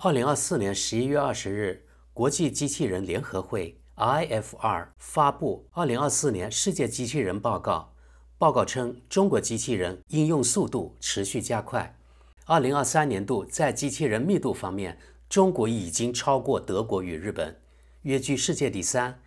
二零二四年十一月二十日，国际机器人联合会 （IFR） 发布《二零二四年世界机器人报告》，报告称，中国机器人应用速度持续加快。二零二三年度在机器人密度方面，中国已经超过德国与日本，跃居世界第三。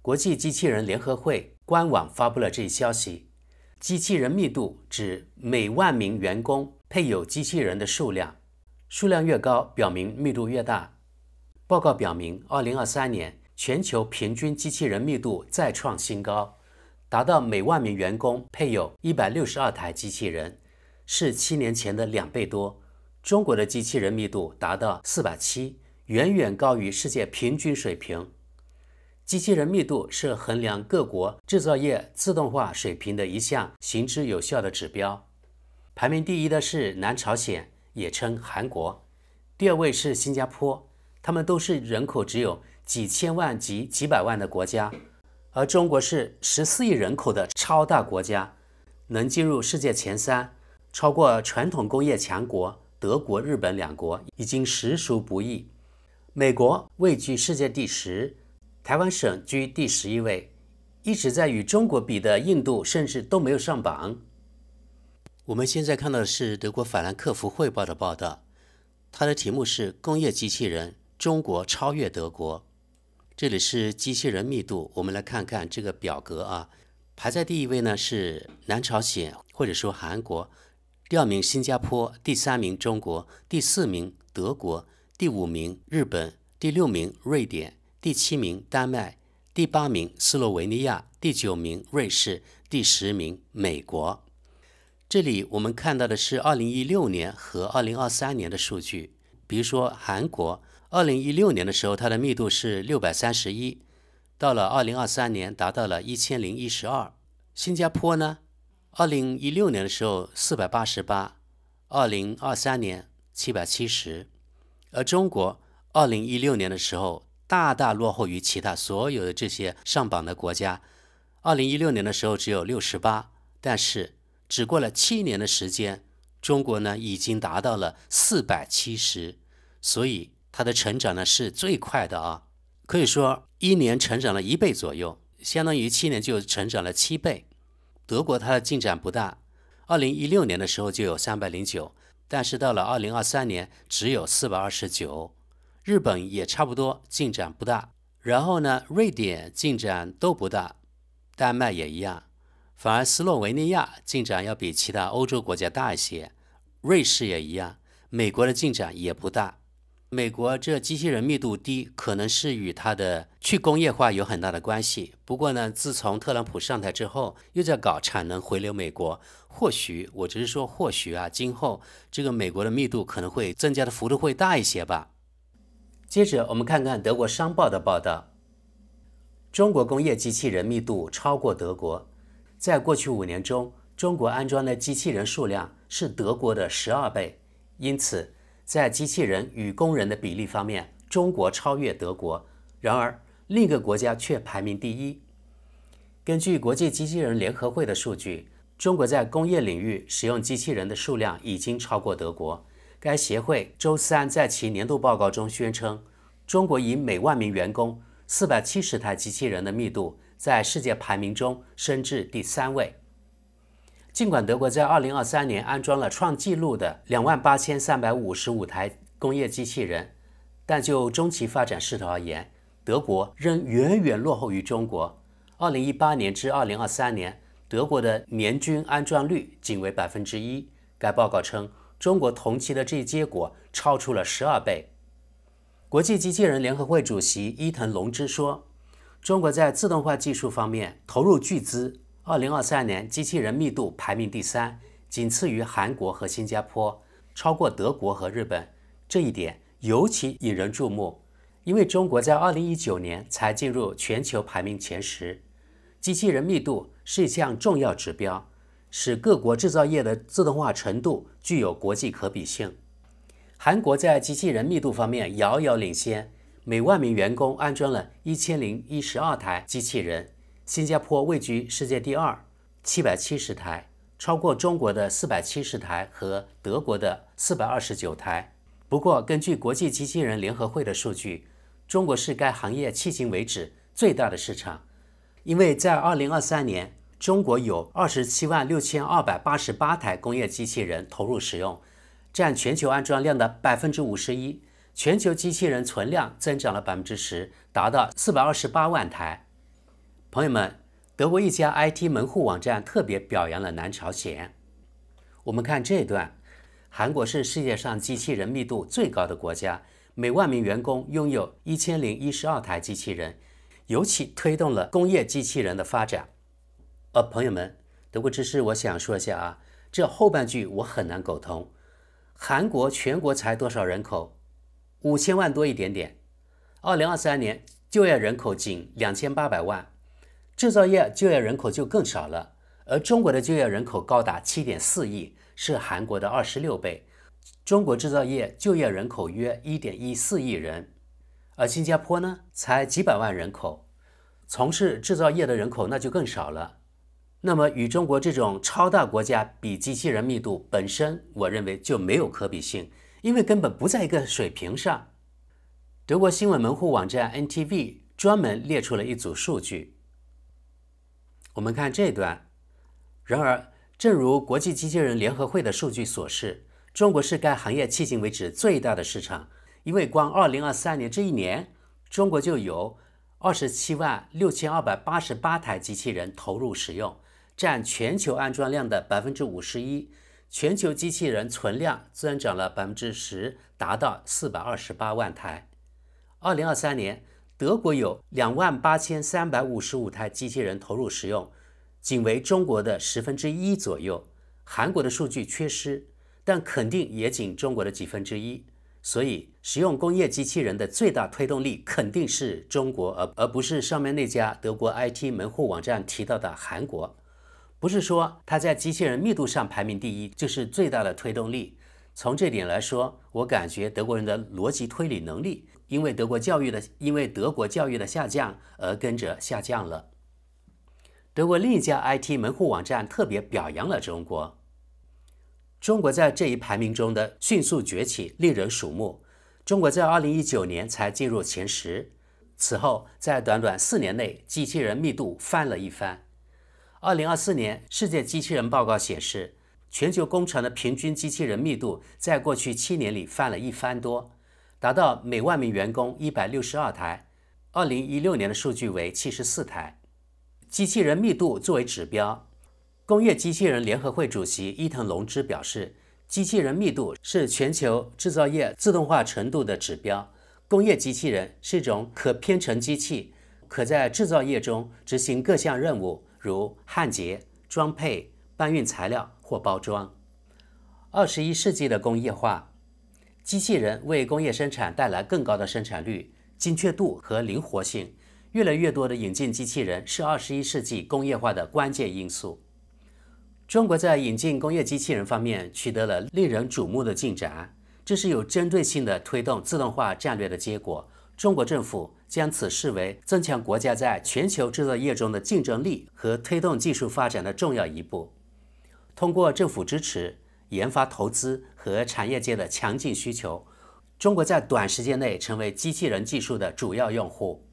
国际机器人联合会官网发布了这一消息。机器人密度指每万名员工配有机器人的数量。数量越高，表明密度越大。报告表明，二零二三年全球平均机器人密度再创新高，达到每万名员工配有一百六十二台机器人，是七年前的两倍多。中国的机器人密度达到四百七，远远高于世界平均水平。机器人密度是衡量各国制造业自动化水平的一项行之有效的指标。排名第一的是南朝鲜。也称韩国，第二位是新加坡，他们都是人口只有几千万及几百万的国家，而中国是十四亿人口的超大国家，能进入世界前三，超过传统工业强国德国、日本两国，已经实属不易。美国位居世界第十，台湾省居第十一位，一直在与中国比的印度甚至都没有上榜。我们现在看到的是德国法兰克福汇报的报道，它的题目是“工业机器人中国超越德国”。这里是机器人密度，我们来看看这个表格啊。排在第一位呢是南朝鲜或者说韩国，第二名新加坡，第三名中国，第四名德国，第五名日本，第六名瑞典，第七名丹麦，第八名斯洛文尼亚，第九名瑞士，第十名美国。这里我们看到的是二零一六年和二零二三年的数据。比如说，韩国二零一六年的时候，它的密度是六百三十一，到了二零二三年达到了一千零一十二。新加坡呢，二零一六年的时候四百八十八，二零二三年七百七十。而中国二零一六年的时候，大大落后于其他所有的这些上榜的国家。二零一六年的时候只有六十八，但是。只过了七年的时间，中国呢已经达到了四百七十，所以它的成长呢是最快的啊，可以说一年成长了一倍左右，相当于七年就成长了七倍。德国它的进展不大，二零一六年的时候就有三百零九，但是到了二零二三年只有四百二十九。日本也差不多进展不大，然后呢，瑞典进展都不大，丹麦也一样。反而斯洛文尼亚进展要比其他欧洲国家大一些，瑞士也一样，美国的进展也不大。美国这机器人密度低，可能是与它的去工业化有很大的关系。不过呢，自从特朗普上台之后，又在搞产能回流美国，或许我只是说或许啊，今后这个美国的密度可能会增加的幅度会大一些吧。接着我们看看德国商报的报道，中国工业机器人密度超过德国。在过去五年中，中国安装的机器人数量是德国的十二倍，因此在机器人与工人的比例方面，中国超越德国。然而，另一个国家却排名第一。根据国际机器人联合会的数据，中国在工业领域使用机器人的数量已经超过德国。该协会周三在其年度报告中宣称，中国以每万名员工四百七十台机器人的密度。在世界排名中升至第三位。尽管德国在2023年安装了创纪录的2万8355台工业机器人，但就中期发展势头而言，德国仍远远落后于中国。2018年至2023年，德国的年均安装率仅为百分之一。该报告称，中国同期的这一结果超出了12倍。国际机器人联合会主席伊藤隆之说。中国在自动化技术方面投入巨资，2023年机器人密度排名第三，仅次于韩国和新加坡，超过德国和日本。这一点尤其引人注目，因为中国在2019年才进入全球排名前十。机器人密度是一项重要指标，使各国制造业的自动化程度具有国际可比性。韩国在机器人密度方面遥遥领先。每万名员工安装了一千零一十二台机器人，新加坡位居世界第二，七百七十台，超过中国的四百七十台和德国的四百二十九台。不过，根据国际机器人联合会的数据，中国是该行业迄今为止最大的市场，因为在二零二三年，中国有二十七万六千二百八十八台工业机器人投入使用，占全球安装量的百分之五十一。全球机器人存量增长了百分之十，达到四百二十八万台。朋友们，德国一家 IT 门户网站特别表扬了南朝鲜。我们看这段，韩国是世界上机器人密度最高的国家，每万名员工拥有一千零一十二台机器人，尤其推动了工业机器人的发展。呃，朋友们，德国知事我想说一下啊，这后半句我很难苟同。韩国全国才多少人口？五千万多一点点，二零二三年就业人口仅两千八百万，制造业就业人口就更少了。而中国的就业人口高达七点四亿，是韩国的二十六倍。中国制造业就业人口约一点一四亿人，而新加坡呢，才几百万人口，从事制造业的人口那就更少了。那么与中国这种超大国家比，机器人密度本身，我认为就没有可比性。因为根本不在一个水平上，德国新闻门户网站 NTV 专门列出了一组数据。我们看这段。然而，正如国际机器人联合会的数据所示，中国是该行业迄今为止最大的市场，因为光2023年这一年，中国就有27万6288台机器人投入使用，占全球安装量的51%。全球机器人存量增长了百分之十，达到四百二十八万台。二零二三年，德国有两万八千三百五十五台机器人投入使用，仅为中国的十分之一左右。韩国的数据缺失，但肯定也仅中国的几分之一。所以，使用工业机器人的最大推动力肯定是中国，而而不是上面那家德国 IT 门户网站提到的韩国。不是说它在机器人密度上排名第一就是最大的推动力。从这点来说，我感觉德国人的逻辑推理能力因为德国教育的因为德国教育的下降而跟着下降了。德国另一家 IT 门户网站特别表扬了中国，中国在这一排名中的迅速崛起令人瞩目。中国在2019年才进入前十，此后在短短四年内机器人密度翻了一番。二零二四年世界机器人报告显示，全球工厂的平均机器人密度在过去七年里翻了一番多，达到每万名员工一百六十二台。二零一六年的数据为七十四台。机器人密度作为指标，工业机器人联合会主席伊藤隆之表示，机器人密度是全球制造业自动化程度的指标。工业机器人是一种可编程机器，可在制造业中执行各项任务。如焊接、装配、搬运材料或包装。二十一世纪的工业化，机器人为工业生产带来更高的生产率、精确度和灵活性。越来越多的引进机器人是二十一世纪工业化的关键因素。中国在引进工业机器人方面取得了令人瞩目的进展，这是有针对性地推动自动化战略的结果。中国政府。将此视为增强国家在全球制造业中的竞争力和推动技术发展的重要一步。通过政府支持、研发投资和产业界的强劲需求，中国在短时间内成为机器人技术的主要用户。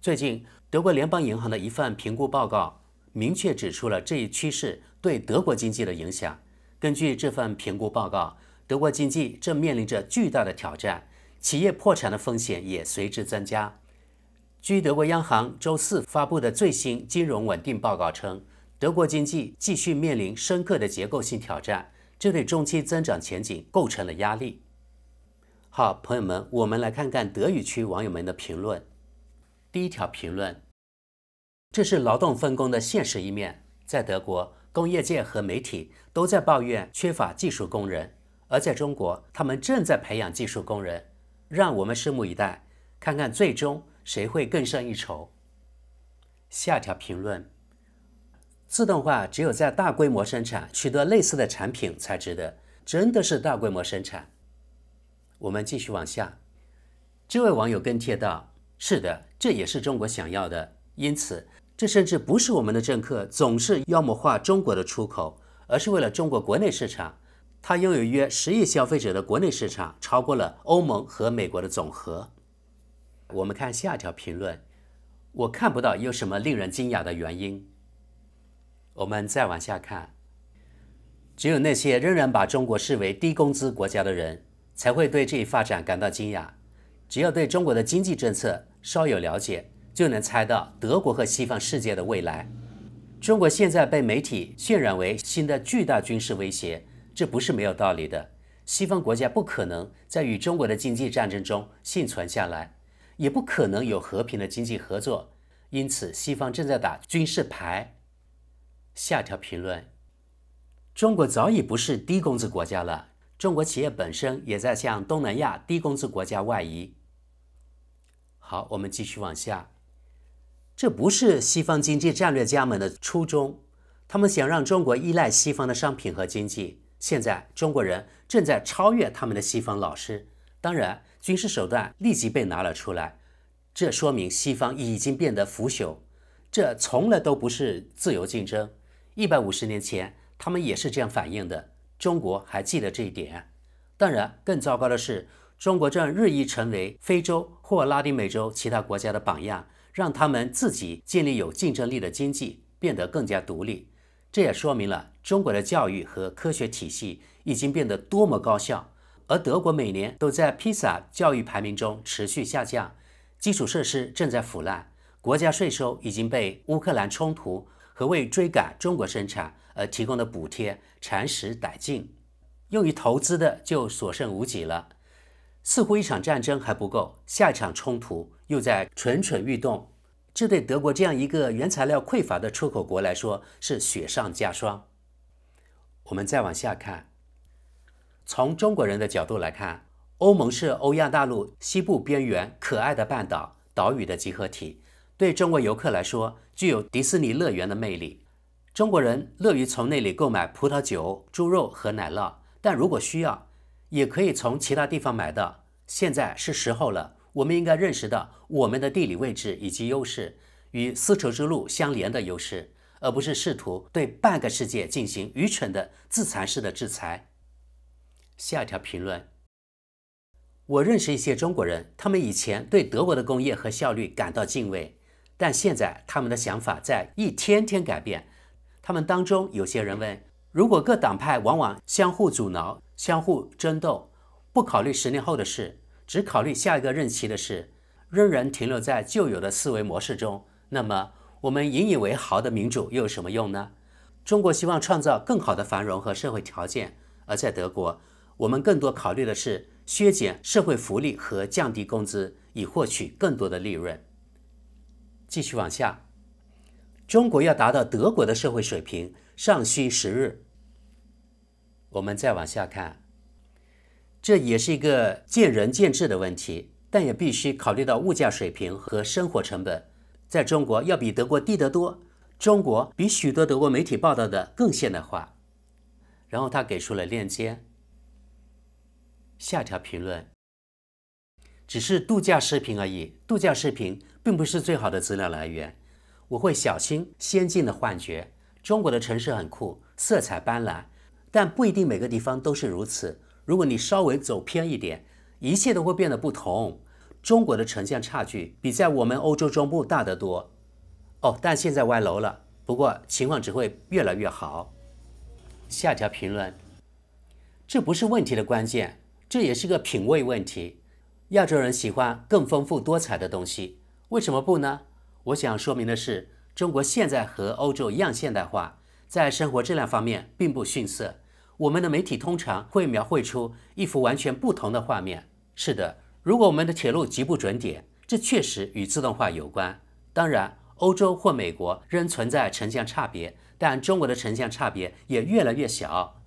最近，德国联邦银行的一份评估报告明确指出了这一趋势对德国经济的影响。根据这份评估报告，德国经济正面临着巨大的挑战，企业破产的风险也随之增加。据德国央行周四发布的最新金融稳定报告称，德国经济继续面临深刻的结构性挑战，这对中期增长前景构成了压力。好，朋友们，我们来看看德语区网友们的评论。第一条评论：这是劳动分工的现实一面。在德国，工业界和媒体都在抱怨缺乏技术工人，而在中国，他们正在培养技术工人。让我们拭目以待，看看最终。谁会更胜一筹？下条评论：自动化只有在大规模生产、取得类似的产品才值得。真的是大规模生产？我们继续往下。这位网友跟帖道：“是的，这也是中国想要的。因此，这甚至不是我们的政客总是妖魔化中国的出口，而是为了中国国内市场。它拥有约十亿消费者的国内市场，超过了欧盟和美国的总和。”我们看下一条评论，我看不到有什么令人惊讶的原因。我们再往下看，只有那些仍然把中国视为低工资国家的人才会对这一发展感到惊讶。只要对中国的经济政策稍有了解，就能猜到德国和西方世界的未来。中国现在被媒体渲染为新的巨大军事威胁，这不是没有道理的。西方国家不可能在与中国的经济战争中幸存下来。也不可能有和平的经济合作，因此西方正在打军事牌。下条评论：中国早已不是低工资国家了，中国企业本身也在向东南亚低工资国家外移。好，我们继续往下。这不是西方经济战略家们的初衷，他们想让中国依赖西方的商品和经济。现在中国人正在超越他们的西方老师。当然。军事手段立即被拿了出来，这说明西方已经变得腐朽。这从来都不是自由竞争。一百五十年前，他们也是这样反应的。中国还记得这一点。当然，更糟糕的是，中国正日益成为非洲或拉丁美洲其他国家的榜样，让他们自己建立有竞争力的经济，变得更加独立。这也说明了中国的教育和科学体系已经变得多么高效。而德国每年都在披萨教育排名中持续下降，基础设施正在腐烂，国家税收已经被乌克兰冲突和为追赶中国生产而提供的补贴蚕食殆尽，用于投资的就所剩无几了。似乎一场战争还不够，下一场冲突又在蠢蠢欲动，这对德国这样一个原材料匮乏的出口国来说是雪上加霜。我们再往下看。从中国人的角度来看，欧盟是欧亚大陆西部边缘可爱的半岛岛屿的集合体。对中国游客来说，具有迪士尼乐园的魅力。中国人乐于从那里购买葡萄酒、猪肉和奶酪，但如果需要，也可以从其他地方买到。现在是时候了，我们应该认识到我们的地理位置以及优势与丝绸之路相连的优势，而不是试图对半个世界进行愚蠢的自残式的制裁。下一条评论，我认识一些中国人，他们以前对德国的工业和效率感到敬畏，但现在他们的想法在一天天改变。他们当中有些人问：如果各党派往往相互阻挠、相互争斗，不考虑十年后的事，只考虑下一个任期的事，仍然停留在旧有的思维模式中，那么我们引以为豪的民主又有什么用呢？中国希望创造更好的繁荣和社会条件，而在德国。我们更多考虑的是削减社会福利和降低工资，以获取更多的利润。继续往下，中国要达到德国的社会水平尚需时日。我们再往下看，这也是一个见仁见智的问题，但也必须考虑到物价水平和生活成本，在中国要比德国低得多。中国比许多德国媒体报道的更现代化。然后他给出了链接。下条评论，只是度假视频而已。度假视频并不是最好的资料来源。我会小心先进的幻觉。中国的城市很酷，色彩斑斓，但不一定每个地方都是如此。如果你稍微走偏一点，一切都会变得不同。中国的城乡差距比在我们欧洲中部大得多。哦，但现在歪楼了。不过情况只会越来越好。下条评论，这不是问题的关键。这也是个品味问题。亚洲人喜欢更丰富多彩的东西，为什么不呢？我想说明的是，中国现在和欧洲一样现代化，在生活质量方面并不逊色。我们的媒体通常会描绘出一幅完全不同的画面。是的，如果我们的铁路极不准点，这确实与自动化有关。当然，欧洲或美国仍存在城乡差别，但中国的城乡差别也越来越小。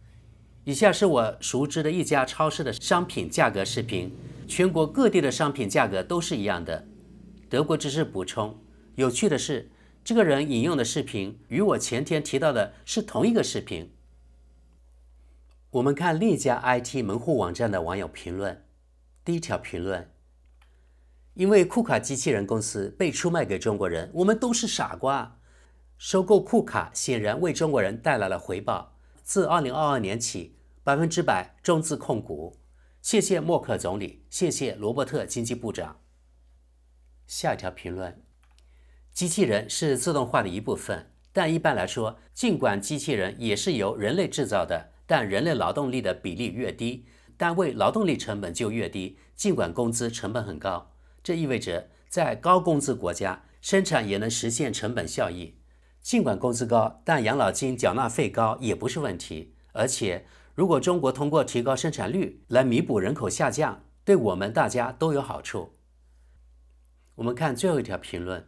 以下是我熟知的一家超市的商品价格视频，全国各地的商品价格都是一样的。德国只是补充。有趣的是，这个人引用的视频与我前天提到的是同一个视频。我们看另一家 IT 门户网站的网友评论，第一条评论：因为库卡机器人公司被出卖给中国人，我们都是傻瓜。收购库卡显然为中国人带来了回报。自二零二二年起，百分之百中资控股。谢谢默克总理，谢谢罗伯特经济部长。下一条评论：机器人是自动化的一部分，但一般来说，尽管机器人也是由人类制造的，但人类劳动力的比例越低，单位劳动力成本就越低，尽管工资成本很高。这意味着，在高工资国家，生产也能实现成本效益。尽管工资高，但养老金缴纳费高也不是问题。而且，如果中国通过提高生产率来弥补人口下降，对我们大家都有好处。我们看最后一条评论：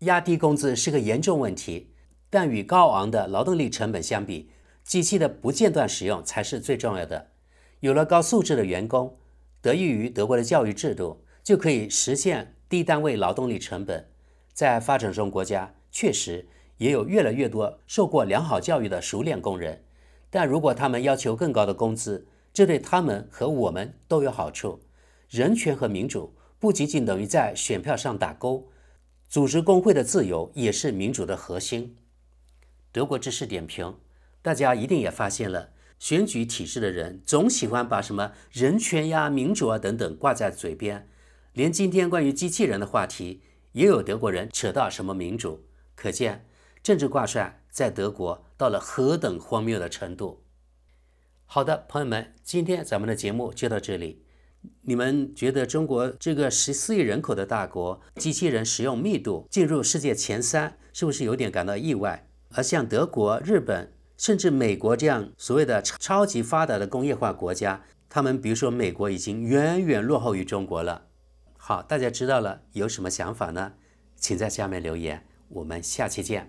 压低工资是个严重问题，但与高昂的劳动力成本相比，机器的不间断使用才是最重要的。有了高素质的员工，得益于德国的教育制度，就可以实现低单位劳动力成本。在发展中国家。确实也有越来越多受过良好教育的熟练工人，但如果他们要求更高的工资，这对他们和我们都有好处。人权和民主不仅仅等于在选票上打勾，组织工会的自由也是民主的核心。德国知识点评，大家一定也发现了，选举体制的人总喜欢把什么人权呀、民主啊等等挂在嘴边，连今天关于机器人的话题，也有德国人扯到什么民主。可见政治挂帅在德国到了何等荒谬的程度。好的，朋友们，今天咱们的节目就到这里。你们觉得中国这个十四亿人口的大国，机器人使用密度进入世界前三，是不是有点感到意外？而像德国、日本甚至美国这样所谓的超级发达的工业化国家，他们比如说美国已经远远落后于中国了。好，大家知道了有什么想法呢？请在下面留言。我们下期见。